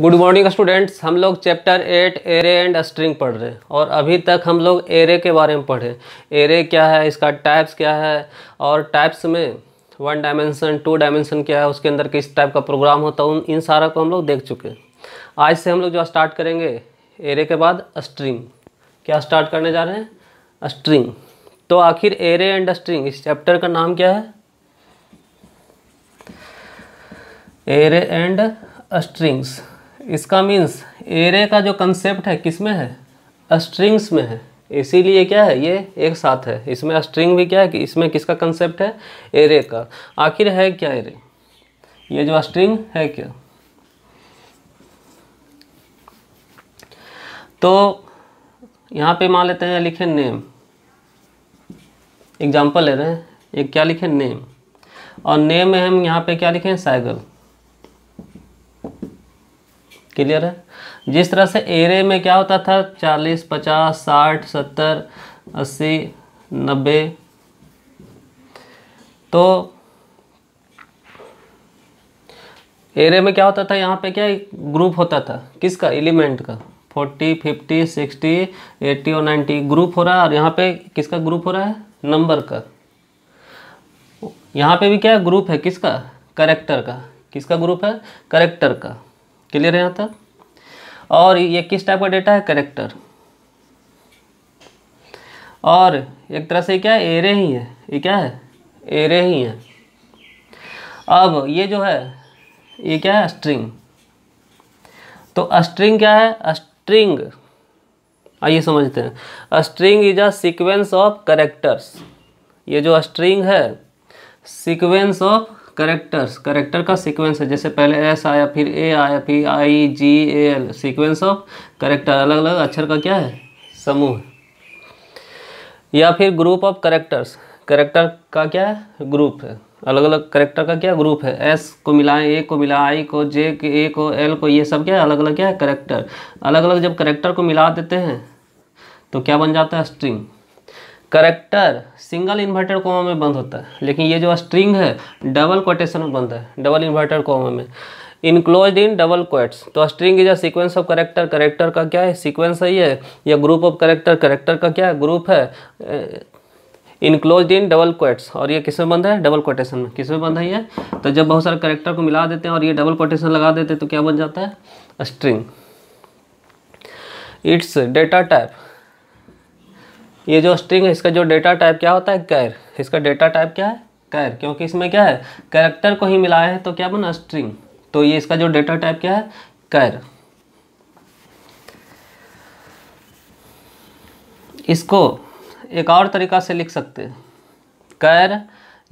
good morning students हम लोग chapter eight array and string पढ़ रहे हैं और अभी तक हम लोग एरे के बारे में पढ़े एरे क्या है इसका टाइप्स क्या है और टाइप्स में वन डायमेंशन टू डायमेंशन क्या है उसके अंदर किस टाइप का प्रोग्राम होता है इन सारा को हम लोग देख चुके हैं आज से हम लोग जो स्टार्ट करेंगे एरे के बाद स्ट्रिंग क्या स्टार्ट करने जा रहे हैं स्ट्रिंग तो आखिर एरे एंड स्ट्रिंग इस चैप्टर का नाम क्या है एरे एंड स्ट्रिंग्स इसका मीन्स एरे का जो कंसेप्ट है किस में है स्ट्रिंग्स में है इसीलिए क्या है ये एक साथ है इसमें स्ट्रिंग भी क्या है कि इसमें किसका कंसेप्ट है एरे का आखिर है क्या एरे ये जो स्ट्रिंग है क्या तो यहाँ पे मान लेते हैं लिखे नेम एग्जाम्पल ले रहे हैं एक क्या लिखे नेम और नेम में हम यहाँ पे क्या लिखे हैं साइकिल क्लियर है जिस तरह से एरे में क्या होता था चालीस पचास साठ सत्तर अस्सी नब्बे तो एरे में क्या होता था यहाँ पे क्या ग्रुप होता था किसका एलिमेंट का फोर्टी फिफ्टी सिक्सटी एट्टी और नाइन्टी ग्रुप हो रहा है और यहाँ पे किसका ग्रुप हो रहा है नंबर का यहाँ पे भी क्या ग्रुप है किसका करेक्टर का किसका ग्रुप है करेक्टर का क्लियर है यहाँ तक और ये किस टाइप का डेटा है करेक्टर और एक तरह से क्या है एरे ही है ये क्या है एरे ही है अब ये जो है ये क्या है स्ट्रिंग तो स्ट्रिंग क्या है स्ट्रिंग आइए समझते हैं string is a sequence of characters ये जो स्ट्रिंग है सीक्वेंस ऑफ करेक्टर्स करेक्टर का सीक्वेंस है जैसे पहले एस आया फिर ए आया फिर I G A L sequence of character अलग अलग अक्षर का क्या है समूह या फिर ग्रुप ऑफ करेक्टर्स करेक्टर का क्या है ग्रुप है अलग अलग करेक्टर का क्या ग्रुप है एस को मिलाएं ए को मिला आई को जे के ए को एल को ये सब क्या है अलग अलग क्या है करेक्टर अलग अलग जब करेक्टर को मिला देते हैं तो क्या बन जाता है string character single inverter comma में बंद होता है लेकिन ये जो स्ट्रिंग है डबल कोटेशन में बंद है डबल इन्वर्टर कोमा में इनक्लोज इन डबल क्वेट्स तो string is a sequence of character character का क्या है सीक्वेंस है ये या ग्रुप ऑफ करेक्टर करेक्टर का क्या है ग्रुप है इनक्लोज इन डबल क्वेट्स और ये किस में बंद है डबल कोटेशन में किस में बंद है ये तो जब बहुत सारे करेक्टर को मिला देते हैं और ये डबल कोटेशन लगा देते हैं तो क्या बन जाता है स्ट्रिंग इट्स डेटा टाइप ये जो स्ट्रिंग है इसका जो डेटा टाइप क्या होता है कैर इसका डेटा टाइप क्या है कैर क्योंकि इसमें क्या है कैरेक्टर को ही मिलाया है तो क्या बना स्ट्रिंग तो ये इसका जो डेटा टाइप क्या है कैर इसको एक और तरीका से लिख सकते हैं कैर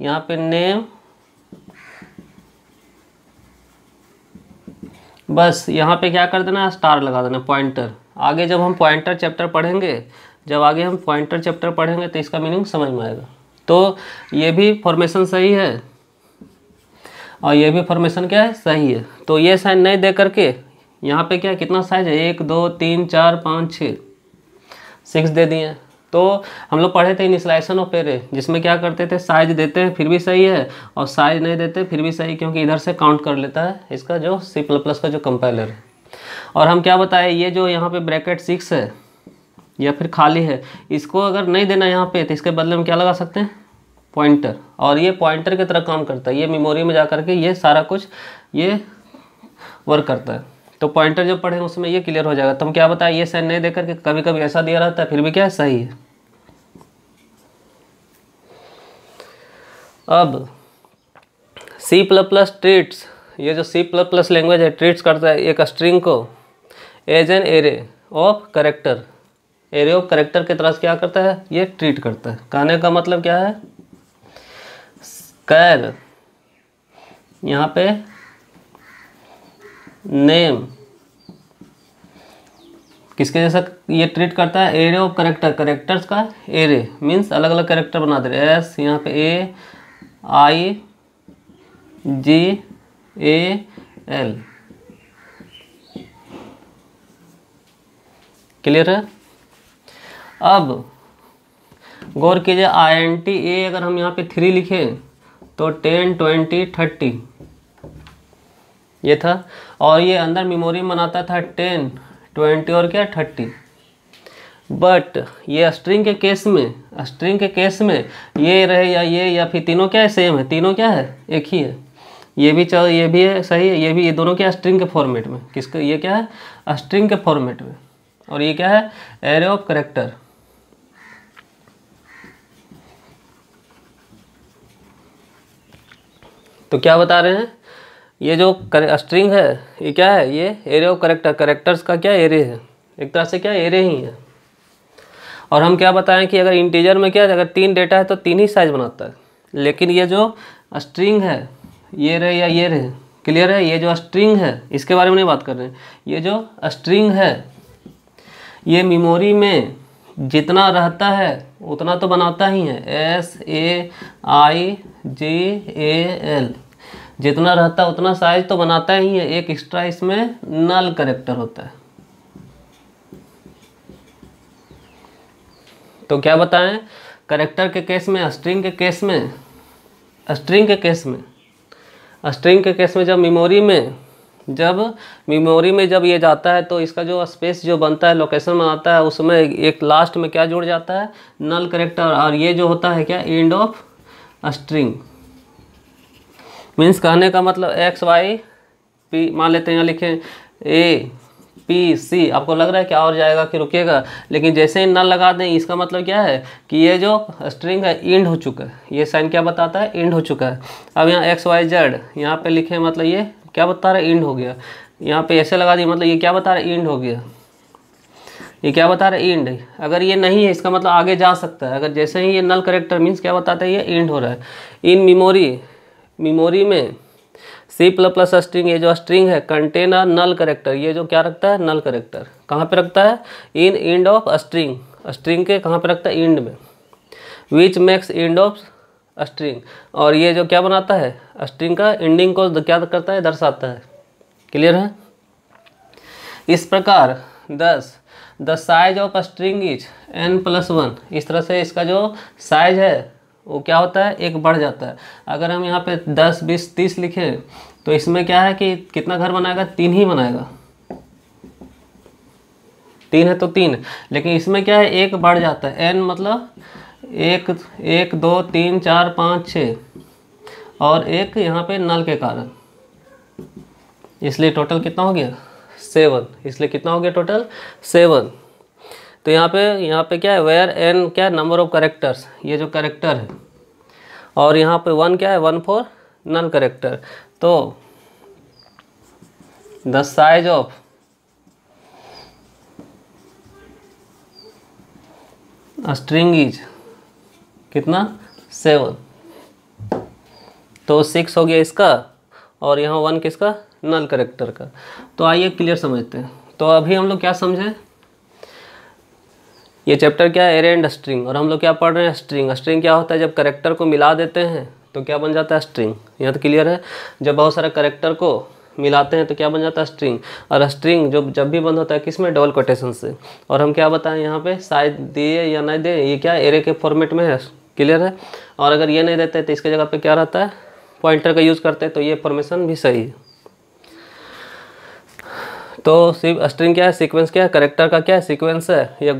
यहाँ पे नेम बस यहाँ पे क्या कर देना स्टार लगा देना पॉइंटर आगे जब हम पॉइंटर चैप्टर पढ़ेंगे जब आगे हम पॉइंटर चैप्टर पढ़ेंगे तो इसका मीनिंग समझ में आएगा तो ये भी फॉर्मेशन सही है और ये भी फॉर्मेशन क्या है सही है तो ये साइन नहीं दे करके यहाँ पे क्या कितना साइज है एक दो तीन चार पाँच छः सिक्स दे दिए तो हम लोग पढ़े थे स्लाइसन ऑफ पेरे जिसमें क्या करते थे साइज देते हैं फिर भी सही है और साइज नहीं देते फिर भी सही क्योंकि इधर से काउंट कर लेता है इसका जो सी प्लस का जो कंपाइलर है और हम क्या बताएं ये जो यहाँ पे ब्रैकेट सिक्स है या फिर खाली है इसको अगर नहीं देना यहाँ पे तो इसके बदले में क्या लगा सकते हैं पॉइंटर और ये पॉइंटर की तरह काम करता है ये मेमोरी में जा कर के ये सारा कुछ ये वर्क करता है तो पॉइंटर जब पढ़े उसमें ये क्लियर हो जाएगा तुम तो क्या बताए ये साइन नहीं देकर के कभी कभी ऐसा दिया रहता है फिर भी क्या है सही है अब सी प्लस प्लस ट्रीट्स ये जो सी प्लस प्लस लैंग्वेज है ट्रीट्स करता है एक स्ट्रिंग को as an array of character area of character की तरह से क्या करता है ये ट्रीट करता है कहने का मतलब क्या है कैर यहाँ पे नेम किसके जैसा ये ट्रीट करता है एरे ऑफ करेक्टर करेक्टर्स का एरे मीन्स अलग अलग करेक्टर बना दे रहे एस यहाँ पे ए आई जी ए एल क्लियर है अब गौर कीजिए आई एन टी ए अगर हम यहाँ पे थ्री लिखें तो टेन ट्वेंटी थर्टी ये था और ये अंदर मेमोरी बनाता था टेन ट्वेंटी और क्या थर्टी बट ये स्ट्रिंग के केस में स्ट्रिंग के केस में ये रहे या ये या फिर तीनों क्या है सेम है तीनों क्या है एक ही है ये भी चल ये भी है सही है ये भी ये दोनों क्या स्ट्रिंग के फॉर्मेट में किसका ये क्या है स्ट्रिंग के फॉर्मेट में और ये क्या है एरे ऑफ करेक्टर तो क्या बता रहे हैं ये जो स्ट्रिंग है ये क्या है ये एरे ऑफ करेक्टर करेक्टर्स का क्या एरे है एक तरह से क्या एरे ही है और हम क्या बताएं कि अगर इंटीजर में क्या है अगर तीन डेटा है तो तीन ही साइज बनाता है लेकिन ये जो स्ट्रिंग है ये रहे या ये रहे क्लियर है ये जो स्ट्रिंग है इसके बारे में नहीं बात कर रहे हैं ये जो स्ट्रिंग है ये मेमोरी में जितना रहता है उतना तो बनाता ही है S A I G A L जितना रहता है उतना साइज तो बनाता ही है एक एक्स्ट्रा इसमें नल करेक्टर होता है तो क्या बताएं करेक्टर के केस में स्ट्रिंग के केस में स्ट्रिंग के केस में स्ट्रिंग के केस में जब मेमोरी में जब मेमोरी में जब ये जाता है तो इसका जो स्पेस जो बनता है लोकेशन में आता है उसमें एक लास्ट में क्या जुड़ जाता है नल करेक्टर और ये जो होता है क्या एंड ऑफ स्ट्रिंग मीन्स कहने का मतलब एक्स वाई पी मान लेते हैं यहाँ लिखें ए पी सी आपको लग रहा है क्या और जाएगा कि रुकेगा लेकिन जैसे ही नल लगा दें इसका मतलब क्या है कि ये जो स्ट्रिंग है इंड हो चुका है ये साइन क्या बताता है इंड हो चुका है अब यहाँ एक्स वाई जेड यहाँ पे लिखें मतलब ये क्या बता रहा है एंड हो गया यहाँ पे ऐसे लगा दिया मतलब ये क्या बता रहा है एंड हो गया ये क्या बता रहा है एंड अगर ये नहीं है इसका मतलब आगे जा सकता है अगर जैसे ही ये नल करेक्टर मीन्स क्या बताता है ये एंड हो रहा है इन मेमोरी मेमोरी में सी प्लस प्लस स्ट्रिंग ये जो स्ट्रिंग है कंटेन अ नल करेक्टर ये जो क्या रखता है नल करेक्टर कहाँ पे रखता है in end of string string के कहाँ पे रखता है एंड में which makes end of string और ये जो क्या बनाता है स्ट्रिंग का एंडिंग को क्या करता है दर्शाता है क्लियर है इस प्रकार thus the size of string is N plus one इस तरह से इसका जो साइज है वो क्या होता है एक बढ़ जाता है अगर हम यहाँ पे दस बीस तीस लिखें तो इसमें क्या है कि कितना घर बनाएगा तीन ही बनाएगा तीन है तो तीन लेकिन इसमें क्या है एक बढ़ जाता है एन मतलब एक एक दो तीन चार पाँच छः और एक यहाँ पे नल के कारण इसलिए टोटल कितना हो गया सेवन इसलिए कितना हो गया टोटल सेवन तो यहाँ पे यहाँ पे क्या है वेयर एन क्या है नंबर ऑफ करेक्टर्स ये जो करेक्टर है और यहाँ पे वन क्या है वन फोर नल करेक्टर तो the size of string is कितना सेवन तो सिक्स हो गया इसका और यहाँ वन किसका नल करेक्टर का तो आइए क्लियर समझते हैं तो अभी हम लोग क्या समझे ये चैप्टर क्या है एरे एंड स्ट्रिंग और हम लोग क्या पढ़ रहे हैं स्ट्रिंग स्ट्रिंग क्या होता है जब करेक्टर को मिला देते हैं तो क्या बन जाता है स्ट्रिंग यहाँ तो क्लियर है जब बहुत सारे करेक्टर को मिलाते हैं तो क्या बन जाता है स्ट्रिंग और स्ट्रिंग जो जब भी बंद होता है किस में डबल कोटेशन से और हम क्या बताएं यहाँ पे शायद दिए या ना दिए ये क्या एरे के फॉर्मेट में है क्लियर है और अगर ये नहीं रहता है तो इसके जगह पे क्या रहता है पॉइंटर का यूज़ करते हैं तो ये फॉर्मेशन भी सही है तो सिर्फ स्ट्रिंग क्या है सीक्वेंस क्या है करेक्टर का क्या है सीक्वेंस है या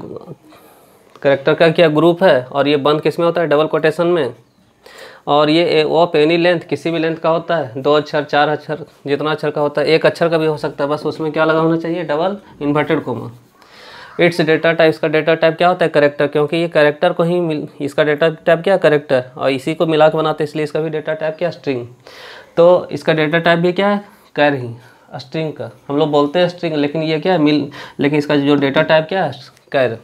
करेक्टर का क्या ग्रुप है और ये बंद किस में होता है डबल कोटेशन में और ये ऑफ एनी लेंथ किसी भी लेंथ का होता है दो अक्षर चार अक्षर जितना अक्षर का होता है एक अक्षर का भी हो सकता है बस उसमें क्या लगा होना चाहिए double inverted comma it's data type इसका डेटा टाइप क्या होता है करेक्टर क्योंकि ये करेक्टर को ही मिल इसका डेटा टाइप क्या है करेक्टर और इसी को मिला के बनाते हैं इसलिए इसका भी डेटा टाइप क्या स्ट्रिंग तो इसका डेटा टाइप भी क्या है कैर ही स्ट्रिंग का हम लोग बोलते हैं स्ट्रिंग लेकिन ये क्या है मिल लेकिन इसका जो डेटा टाइप क्या है कैर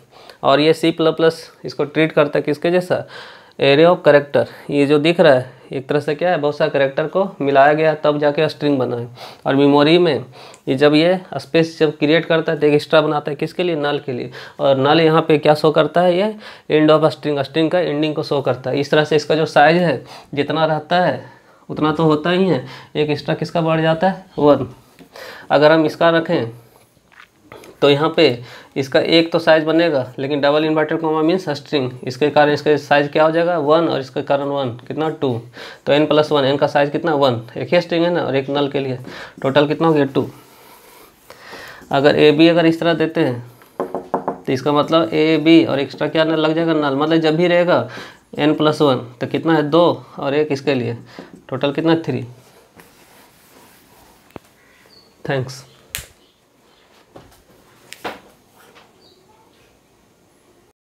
और ये सी प्लस प्लस इसको ट्रीट करता है किसके जैसा एरे ऑफ करेक्टर ये जो दिख रहा है एक तरह से क्या है बहुत सारे करेक्टर को मिलाया गया तब जाके स्ट्रिंग बना है और मेमोरी में ये जब ये स्पेस जब क्रिएट करता है तो एक एक्स्ट्रा बनाता है किसके लिए नल के लिए और नल यहाँ पे क्या शो करता है ये एंड ऑफ स्ट्रिंग स्ट्रिंग का एंडिंग को शो करता है इस तरह से इसका जो साइज है जितना रहता है उतना तो होता ही है एक एक्स्ट्रा किसका बढ़ जाता है वन अगर हम इसका रखें तो यहाँ पे इसका एक तो साइज बनेगा लेकिन double inverter comma means string इसके कारण इसका साइज क्या हो जाएगा वन और इसके कारण वन कितना टू तो एन प्लस वन एन का साइज कितना वन एक ही स्ट्रिंग है ना और एक नल के लिए टोटल कितना हो गया टू अगर ए बी अगर इस तरह देते हैं तो इसका मतलब ए बी और एक्स्ट्रा क्या नल लग जाएगा नल मतलब जब भी रहेगा एन प्लस वन तो कितना है दो और एक इसके लिए टोटल कितना थ्री थैंक्स